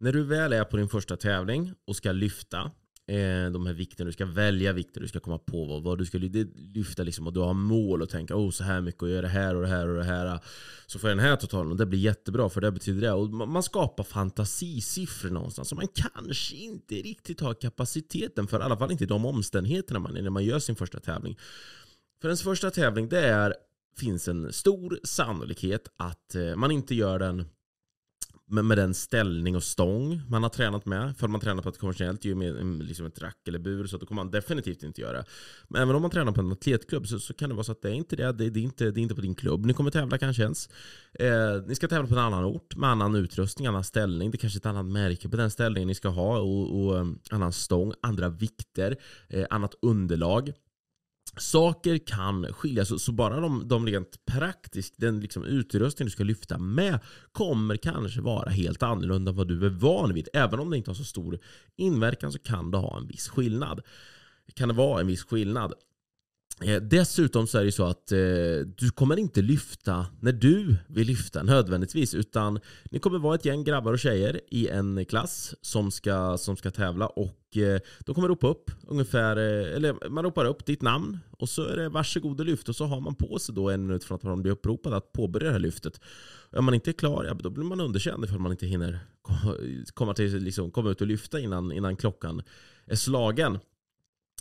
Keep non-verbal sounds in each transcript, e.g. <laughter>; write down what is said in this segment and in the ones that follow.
När du väl är på din första tävling och ska lyfta eh, de här vikterna, du ska välja vikter, du ska komma på vad, vad du ska lyfta liksom, och du har mål och tänka oh, så här mycket och göra det här och det här och det här. Så får jag den här totalen och det blir jättebra för det betyder det. Och man skapar fantasisiffror någonstans som man kanske inte riktigt har kapaciteten för, i alla fall inte i de omständigheterna man är när man gör sin första tävling. För ens första tävling det är, finns en stor sannolikhet att eh, man inte gör den med, med den ställning och stång man har tränat med. För man tränar på ett konventionellt gym liksom ett rack eller bur så då kommer man definitivt inte göra. Men även om man tränar på en atletklubb så, så kan det vara så att det är inte det. Det är, det är inte, det är inte på din klubb ni kommer tävla kanske ens. Eh, ni ska tävla på en annan ort med annan utrustning, annan ställning. Det är kanske är ett annat märke på den ställningen ni ska ha och, och eh, annan stång, andra vikter, eh, annat underlag saker kan skiljas. Så bara de, de rent praktiskt, den liksom utrustning du ska lyfta med kommer kanske vara helt annorlunda än vad du är van vid. Även om det inte har så stor inverkan så kan det ha en viss skillnad. Kan det vara en viss skillnad? Eh, dessutom så är det så att eh, du kommer inte lyfta när du vill lyfta nödvändigtvis. Utan ni kommer vara ett gäng grabbar och tjejer i en klass som ska, som ska tävla. Och eh, de kommer ropa upp ungefär, eh, eller man ropar upp ditt namn. Och så är det varsågod och lyft. Och så har man på sig då en minut från att man blir uppropad att påbörja det här lyftet. Om man inte är klar, ja, då blir man underkänd ifall man inte hinner komma, till, liksom, komma ut och lyfta innan, innan klockan är slagen.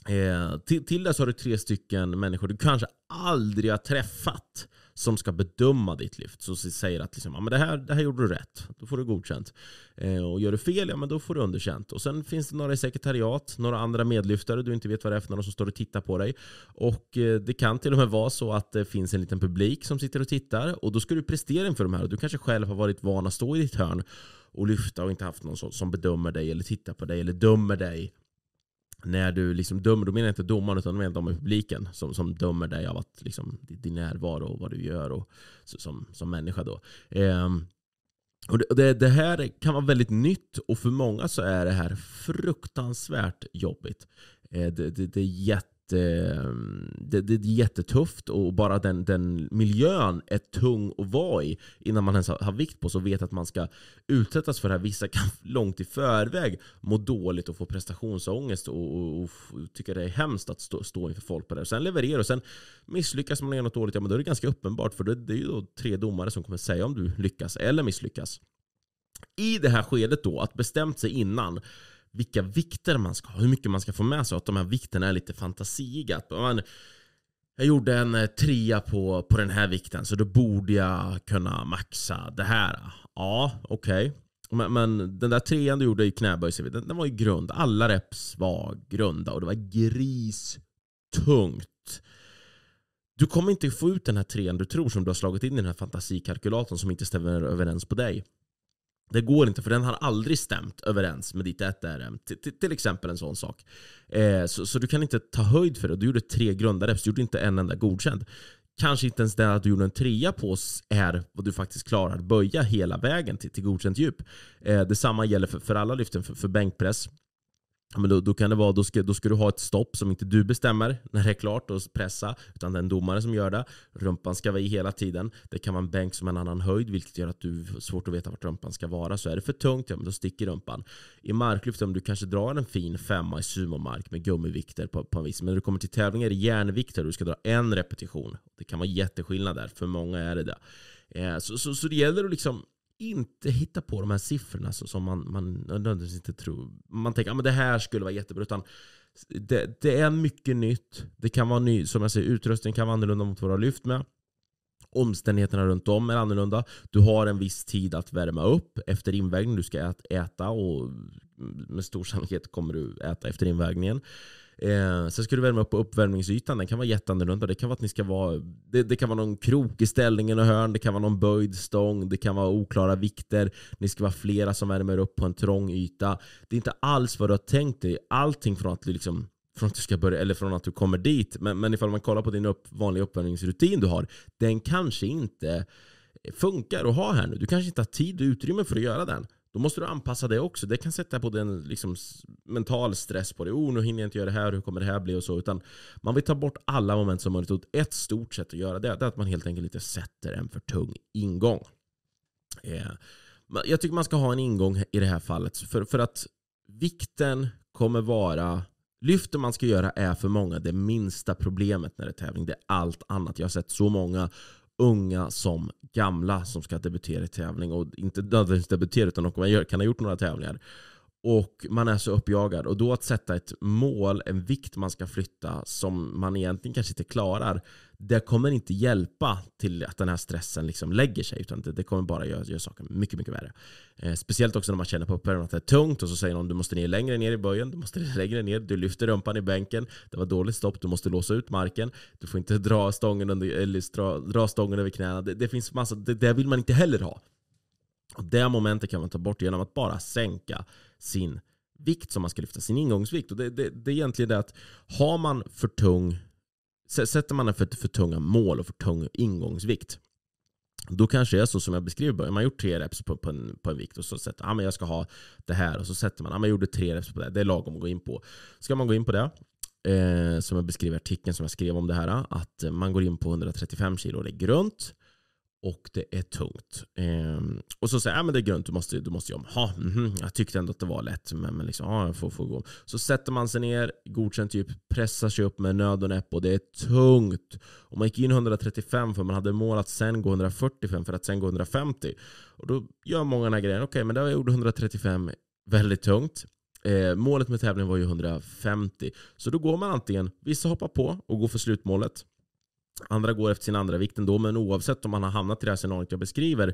Eh, till, till det så har du tre stycken människor du kanske aldrig har träffat som ska bedöma ditt lyft. Så säger att liksom, ja, men det, här, det här gjorde du rätt, då får du godkänt. Eh, och gör du fel, ja, men då får du underkänt. Och Sen finns det några i sekretariat, några andra medlyftare du inte vet vad det är för några som står och tittar på dig. Och eh, Det kan till och med vara så att det finns en liten publik som sitter och tittar. Och Då ska du prestera inför de här. Du kanske själv har varit van att stå i ditt hörn och lyfta och inte haft någon som bedömer dig eller tittar på dig eller dömer dig när du liksom dömer, då menar jag inte domaren utan de i publiken som, som dömer dig av att liksom, din närvaro och vad du gör och, som, som människa. Då. Eh, och det, det, här kan vara väldigt nytt och för många så är det här fruktansvärt jobbigt. Eh, det, det, det är jätte eh, det, det, är jättetufft och bara den, den miljön är tung att vara i innan man ens har, har vikt på sig och vet att man ska utsättas för det här. Vissa kan <laughs> långt i förväg må dåligt och få prestationsångest och, och, och tycka det är hemskt att stå, stå inför folk på det här. Sen leverera och sen misslyckas man och gör något dåligt, ja men då är det ganska uppenbart för det, det är ju då tre domare som kommer säga om du lyckas eller misslyckas. I det här skedet då, att bestämt sig innan vilka vikter man ska ha, hur mycket man ska få med sig. Att de här vikterna är lite fantasiga. Man, jag gjorde en eh, trea på, på den här vikten så då borde jag kunna maxa det här. Ja, okej. Okay. Men, men, den där trean du gjorde i knäböj den, den var ju grund. Alla reps var grunda och det var gristungt. Du kommer inte få ut den här trean du tror som du har slagit in i den här fantasikalkylatorn som inte stämmer överens på dig. Det går inte för den har aldrig stämt överens med ditt 1 RM. Till exempel en sån sak. Eh, så, så, du kan inte ta höjd för det. Du gjorde tre grundare, så du gjorde inte en enda godkänd. Kanske inte ens det att du gjorde en trea på är vad du faktiskt klarar att böja hela vägen till, till godkänt djup. Eh, detsamma gäller för, för alla lyften för, för bänkpress men då, då, kan det vara, då ska, då ska du ha ett stopp som inte du bestämmer när det är klart och pressa, utan det är en domare som gör det. Rumpan ska vara i hela tiden. Det kan vara en bänk som en annan höjd, vilket gör att du har svårt att veta vart rumpan ska vara. Så är det för tungt, ja, men då sticker rumpan. I marklyft, om du kanske drar en fin femma i sumomark med gummivikter på, på en viss, men när du kommer till tävlingar är det järnvikter och du ska dra en repetition, det kan vara jätteskillnad där. För många är det det. Eh, så, så, så det gäller att liksom inte hitta på de här siffrorna som man, man nödvändigtvis inte tror. Man tänker att ah, det här skulle vara jättebra. Utan det, det, är mycket nytt. Det kan vara ny, som jag säger, utrustningen kan vara annorlunda mot vad du har lyft med. Omständigheterna runt om är annorlunda. Du har en viss tid att värma upp efter invägning. Du ska äta och med stor sannolikhet kommer du äta efter invägningen. Eh, sen ska du värma upp på uppvärmningsytan. Den kan vara jätteannorlunda. Det kan vara att ni ska vara... Det, det, kan vara någon krok i ställningen och hörn. Det kan vara någon böjd stång. Det kan vara oklara vikter. Ni ska vara flera som värmer upp på en trång yta. Det är inte alls vad du har tänkt dig. Allting från att du liksom från att du ska börja, eller från att du kommer dit. Men, men ifall man kollar på din upp, vanliga uppvärmningsrutin du har, den kanske inte funkar att ha här nu. Du kanske inte har tid och utrymme för att göra den. Då måste du anpassa det också. Det kan sätta både en liksom, mental stress på dig. Oh, nu hinner jag inte göra det här. Hur kommer det här bli? Och så. Utan man vill ta bort alla moment som möjligt. ett stort sätt att göra det, är att man helt enkelt inte sätter en för tung ingång. Eh, jag tycker man ska ha en ingång i det här fallet. För, för att vikten kommer vara Lyften man ska göra är för många det minsta problemet när det är tävling. Det är allt annat. Jag har sett så många unga som gamla som ska debutera i tävling. Och inte nödvändigtvis debutera, utan de kan ha gjort några tävlingar. Och man är så uppjagad. Och då att sätta ett mål, en vikt man ska flytta som man egentligen kanske inte klarar. Det kommer inte hjälpa till att den här stressen liksom lägger sig. Utan det, det kommer bara göra, göra saken mycket, mycket värre. Eh, speciellt också när man känner på uppvärmningen att det är tungt och så säger någon du måste ner längre ner i böjen, du måste ner längre ner, du lyfter rumpan i bänken, det var dåligt stopp, du måste låsa ut marken, du får inte dra stången, under, eller dra, dra stången över knäna. Det, det finns massa, det, det vill man inte heller ha. Och det momentet kan man ta bort genom att bara sänka sin vikt som man ska lyfta, sin ingångsvikt. Och det, det, det är egentligen det att har man för tung, sätter man för, för tunga mål och för tung ingångsvikt, då kanske det är så som jag beskrev början. Man har gjort tre reps på, på, en, på en vikt och så sätter man ah, men jag ska ha det här och så sätter man ah, men jag gjorde tre reps på det. Det är lagom att gå in på. Ska man gå in på det, eh, som jag beskrev i artikeln som jag skrev om det här, att man går in på 135 kilo, det är grunt och det är tungt. Ehm, och så säger jag, ja men det är grönt, du måste, du måste jobba. Ha, mm -hmm, jag tyckte ändå att det var lätt, men, men liksom, ja jag får, får gå. Så sätter man sig ner, godkänd typ, pressar sig upp med nöd och näpp och det är tungt. Och man gick in 135 för man hade mål att sen gå 145 för att sen gå 150. Och då gör många den här grejen, okej, okay, men då gjorde jag 135 väldigt tungt. Eh, målet med tävlingen var ju 150. Så då går man antingen, vissa hoppar på och går för slutmålet. Andra går efter sin andra vikt ändå, men oavsett om man har hamnat i det här scenariot jag beskriver,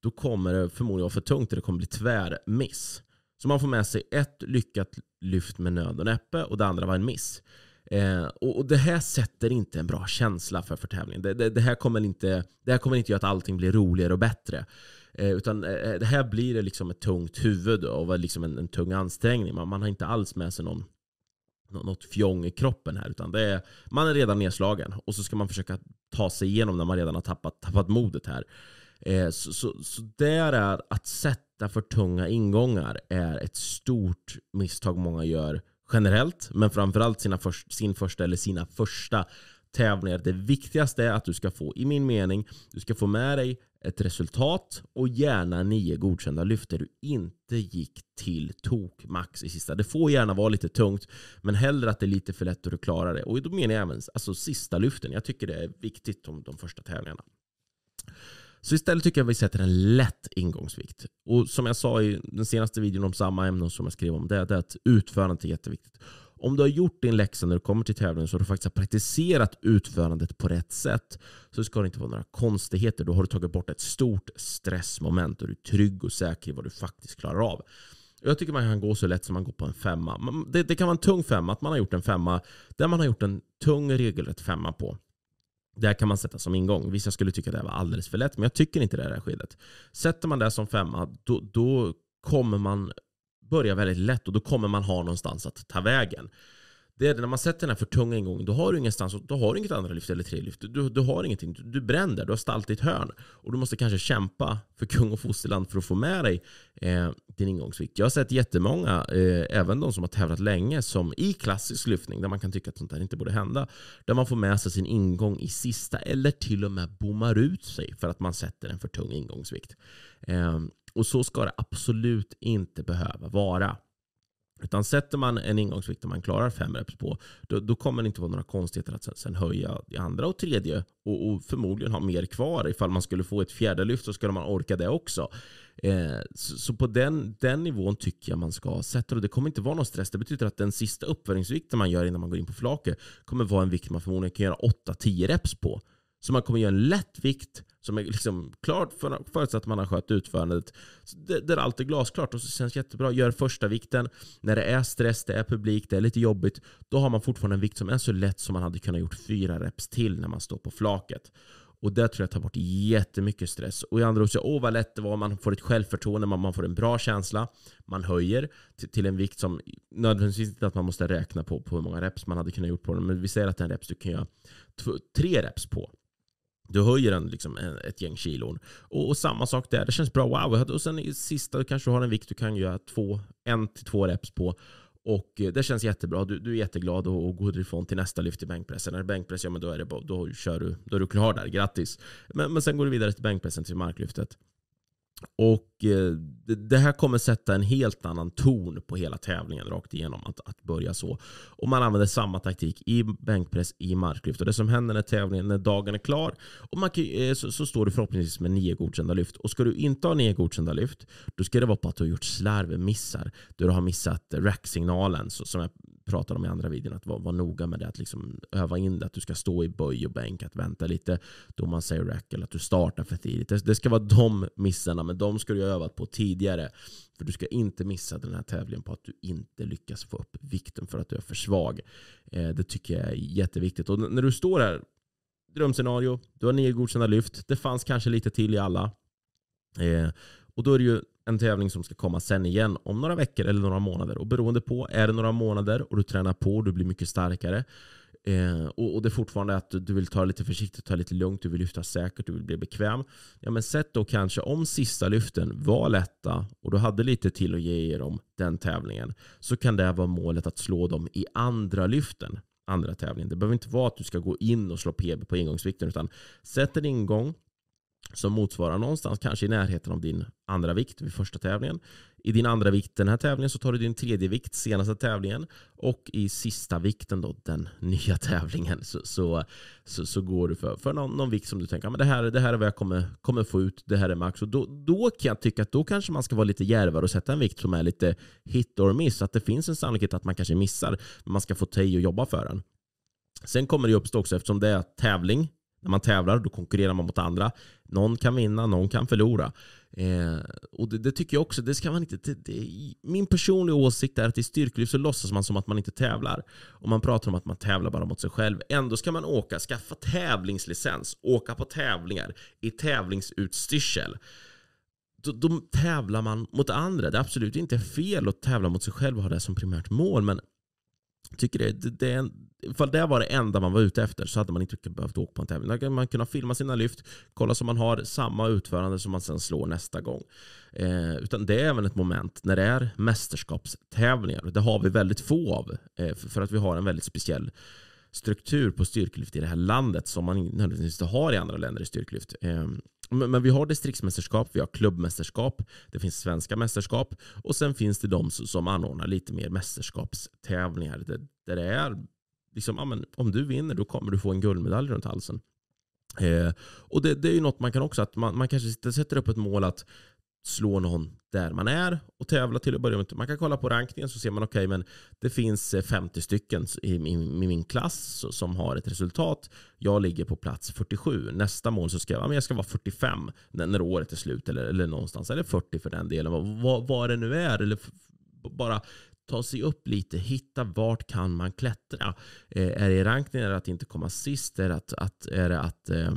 då kommer det förmodligen vara för tungt och det kommer bli tvärmiss. Så man får med sig ett lyckat lyft med nöd och näppe och det andra var en miss. Eh, och, och, det här sätter inte en bra känsla för, för tävlingen. Det, det, det, här kommer inte, det här kommer inte göra att allting blir roligare och bättre. Eh, utan eh, det här blir det liksom ett tungt huvud och liksom en, en tung ansträngning. Man, man har inte alls med sig någon något fjong i kroppen här. Utan det är, man är redan nedslagen och så ska man försöka ta sig igenom när man redan har tappat, tappat modet här. Eh, så, så, så där är att sätta för tunga ingångar är ett stort misstag många gör generellt. Men framförallt sina för, sin första eller sina första tävlingar. Det viktigaste är att du ska få, i min mening, du ska få med dig ett resultat och gärna nio godkända lyft där du inte gick till tokmax i sista. Det får gärna vara lite tungt, men hellre att det är lite för lätt och du klarar det. Och då menar jag även alltså, sista lyften. Jag tycker det är viktigt om de första tävlingarna. Så istället tycker jag vi sätter en lätt ingångsvikt. Och som jag sa i den senaste videon om samma ämne som jag skrev om det, det är att utförandet är jätteviktigt. Om du har gjort din läxa när du kommer till tävlingen så har du faktiskt praktiserat utförandet på rätt sätt så ska det inte vara några konstigheter. Då har du tagit bort ett stort stressmoment och du är trygg och säker i vad du faktiskt klarar av. Jag tycker man kan gå så lätt som man går på en femma. Det, det kan vara en tung femma, att man har gjort en femma där man har gjort en tung regelrätt femma på. Där kan man sätta som ingång. Vissa skulle tycka det var alldeles för lätt, men jag tycker inte det i det här skedet. Sätter man det som femma, då, då kommer man börjar väldigt lätt och då kommer man ha någonstans att ta vägen. Det är när man sätter den här för tunga ingången, då har du ingenstans, då har du inget andra lyft eller tre lyft. Du, du har ingenting, du, du bränner, du har stalt ditt hörn. Och du måste kanske kämpa för kung och fosterland för att få med dig eh, din ingångsvikt. Jag har sett jättemånga, eh, även de som har tävlat länge, som i klassisk lyftning, där man kan tycka att sånt här inte borde hända, där man får med sig sin ingång i sista eller till och med bommar ut sig för att man sätter en för tung ingångsvikt. Eh, och så ska det absolut inte behöva vara. Utan sätter man en ingångsvikt där man klarar fem reps på, då, då kommer det inte vara några konstigheter att sen, sen höja i andra och tredje och, och, förmodligen ha mer kvar. Ifall man skulle få ett fjärde lyft så skulle man orka det också. Eh, så, så, på den, den nivån tycker jag man ska sätta det. det kommer inte vara någon stress. Det betyder att den sista uppvärmningsvikten man gör innan man går in på flaket kommer vara en vikt man förmodligen kan göra 8-10 reps på. Så man kommer göra en lätt vikt som är liksom klart för, förutsatt att man har skött utförandet. Där allt är glasklart och så känns jättebra. Gör första vikten. När det är stress, det är publik, det är lite jobbigt. Då har man fortfarande en vikt som är så lätt som man hade kunnat gjort fyra reps till när man står på flaket. Och det tror jag tar bort jättemycket stress. Och i andra ord, så, åh vad lätt det var, man får ett självförtroende, man, man får en bra känsla, man höjer till, till en vikt som nödvändigtvis inte att man måste räkna på, på hur många reps man hade kunnat gjort på den. Men vi säger att det är en reps du kan göra tre reps på. Du höjer den liksom ett gäng kilon. Och, och, samma sak där. Det känns bra. Wow. Och sen i sista du kanske har en vikt du kan göra två, en till två reps på. Och eh, det känns jättebra. Du, du är jätteglad och, och går därifrån till nästa lyft i bänkpressen. När det är bänkpress, ja men då är det då kör du, då är du klar där. Grattis. Men, men sen går du vidare till bänkpressen, till marklyftet. Och eh, det här kommer sätta en helt annan ton på hela tävlingen rakt igenom att, att börja så. Och man använder samma taktik i bänkpress, i marklyft. Och det som händer när tävlingen, när dagen är klar, och man kan, eh, så, så, står du förhoppningsvis med nio godkända lyft. Och ska du inte ha nio godkända lyft, då ska det vara på att du har gjort slarvmissar. Du har missat racksignalen som är pratar om i andra videon, att vara, vara noga med det, att liksom öva in det, att du ska stå i böj och bänk, att vänta lite då man säger rack eller att du startar för tidigt. Det, det ska vara de missarna, men de ska du ha övat på tidigare. För du ska inte missa den här tävlingen på att du inte lyckas få upp vikten för att du är för svag. Eh, det tycker jag är jätteviktigt. Och när du står här, drömscenario, du har nio godkända lyft, det fanns kanske lite till i alla. Eh, och då är det ju en tävling som ska komma sen igen om några veckor eller några månader. Och beroende på, är det några månader och du tränar på och du blir mycket starkare eh, och, och, det är fortfarande att du vill ta det lite försiktigt, ta det lite lugnt, du vill lyfta säkert, du vill bli bekväm. Ja, men sätt då kanske om sista lyften var lätta och du hade lite till att ge er om den tävlingen så kan det vara målet att slå dem i andra lyften andra tävlingen. Det behöver inte vara att du ska gå in och slå PB på ingångsvikten utan sätt en ingång som motsvarar någonstans kanske i närheten av din andra vikt vid första tävlingen. I din andra vikt den här tävlingen så tar du din tredje vikt senaste tävlingen och i sista vikten då den <laughs> nya tävlingen så, så, så, så går du för, för någon, någon vikt som du tänker att det här, det här är vad jag kommer, kommer få ut, det här är max. Och då, då kan jag tycka att då kanske man ska vara lite djärvare och sätta en vikt som är lite hit or miss. Att det finns en sannolikhet att man kanske missar, men man ska få ta i och jobba för den. Sen kommer det ju uppstå också, eftersom det är tävling när man tävlar då konkurrerar man mot andra. Någon kan vinna, någon kan förlora. Eh, och det, det, tycker jag också, det ska man inte... Det, det, min personliga åsikt är att i styrkelyft så låtsas man som att man inte tävlar. Och man pratar om att man tävlar bara mot sig själv. Ändå ska man åka, skaffa tävlingslicens, åka på tävlingar i tävlingsutstyrsel. Då, då tävlar man mot andra. Det är absolut inte fel att tävla mot sig själv och ha det som primärt mål, men tycker det, det är en, ifall det var det enda man var ute efter så hade man inte behövt åka på en tävling. Man kan kunna filma sina lyft, kolla så man har samma utförande som man sen slår nästa gång. Eh, utan det är även ett moment när det är mästerskapstävlingar. Det har vi väldigt få av eh, för, för att vi har en väldigt speciell struktur på styrkelyft i det här landet som man nödvändigtvis inte har i andra länder i styrkelyft. Eh, men, vi har distriktsmästerskap, vi har klubbmästerskap, det finns svenska mästerskap och sen finns det de som anordnar lite mer mästerskapstävlingar där, där det är liksom, ja, men, om du vinner då kommer du få en guldmedalj runt halsen. Eh, och det, det, är ju något man kan också, att man, man kanske sätter upp ett mål att slå någon där man är och tävla till att börja med. Man kan kolla på rankningen så ser man okej, okay, men det finns 50 eh, stycken i min, klass som har ett resultat. Jag ligger på plats 47. Nästa mål så ska jag, jag ska vara 45 när, året är slut eller, eller någonstans. Eller 40 för den delen. Vad, vad det nu är. Eller bara ta sig upp lite, hitta vart kan man klättra. Eh, är det i rankningen, är det att inte komma sist, är det att, att, är det att eh,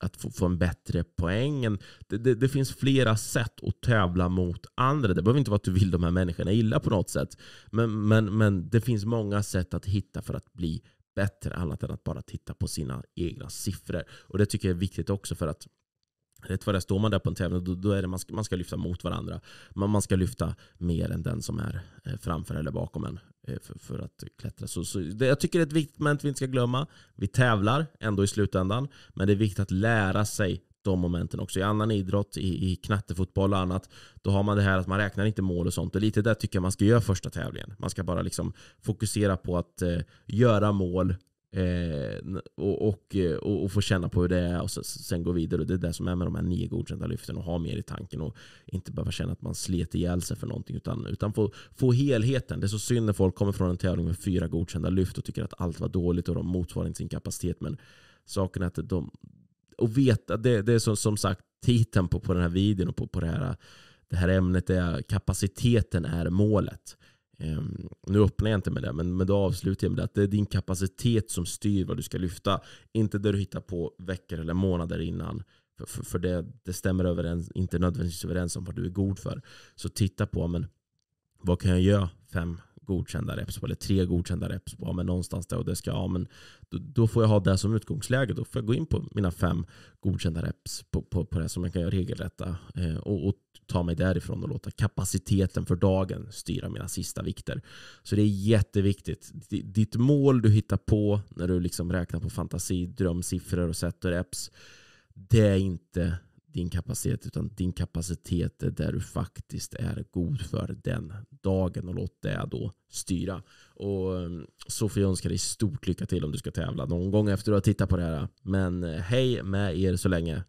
att få, få en bättre poäng. Det, det, det, finns flera sätt att tävla mot andra. Det behöver inte vara att du vill de här människorna illa på något sätt. Men, men, men det finns många sätt att hitta för att bli bättre annat än att bara titta på sina egna siffror. Och Det tycker jag är viktigt också för att Rätt vad det står man där på en tävling, då, då är det man ska, man ska lyfta mot varandra. Man, man ska lyfta mer än den som är eh, framför eller bakom en. Eh, för, för, att klättra. Så, så det, jag tycker det är ett viktigt moment vi inte ska glömma. Vi tävlar ändå i slutändan, men det är viktigt att lära sig de momenten också. I annan idrott, i, i knattefotboll och annat, då har man det här att man räknar inte mål och sånt. Och lite där tycker jag man ska göra första tävlingen. Man ska bara liksom fokusera på att eh, göra mål Eh, och, och, eh, och, och, få känna på hur det är och så, sen gå vidare. Och det är det som är med de här nio godkända lyften och ha mer i tanken och inte behöva känna att man slet ihjäl sig för någonting utan, utan få, få helheten. Det är så synd när folk kommer från en tävling med fyra godkända lyft och tycker att allt var dåligt och de motsvarar inte sin kapacitet. Men saken är att de, och veta, det, det är som, som sagt titeln på, på den här videon och på, på det här det här ämnet är kapaciteten är målet. Ehm, nu öppnar jag inte med det, men, men då avslutar jag med det. Att det är din kapacitet som styr vad du ska lyfta. Inte det du hittar på veckor eller månader innan. För, för, för det, det, stämmer överens, inte nödvändigtvis överens om vad du är god för. Så titta på, men vad kan jag göra fem, godkända reps på, eller tre godkända reps på, men någonstans där och det ska, ja, men då, då, får jag ha det som utgångsläge. Då får jag gå in på mina fem godkända reps på, på, på det som jag kan göra regelrätta eh, och, och, ta mig därifrån och låta kapaciteten för dagen styra mina sista vikter. Så det är jätteviktigt. ditt mål du hittar på när du liksom räknar på fantasi, drömsiffror och sätter reps, det är inte din kapacitet, utan din kapacitet är där du faktiskt är god för den dagen och låt det då styra. Och um, så får jag önska dig stort lycka till om du ska tävla någon gång efter att du har tittat på det här. Men eh, hej med er så länge.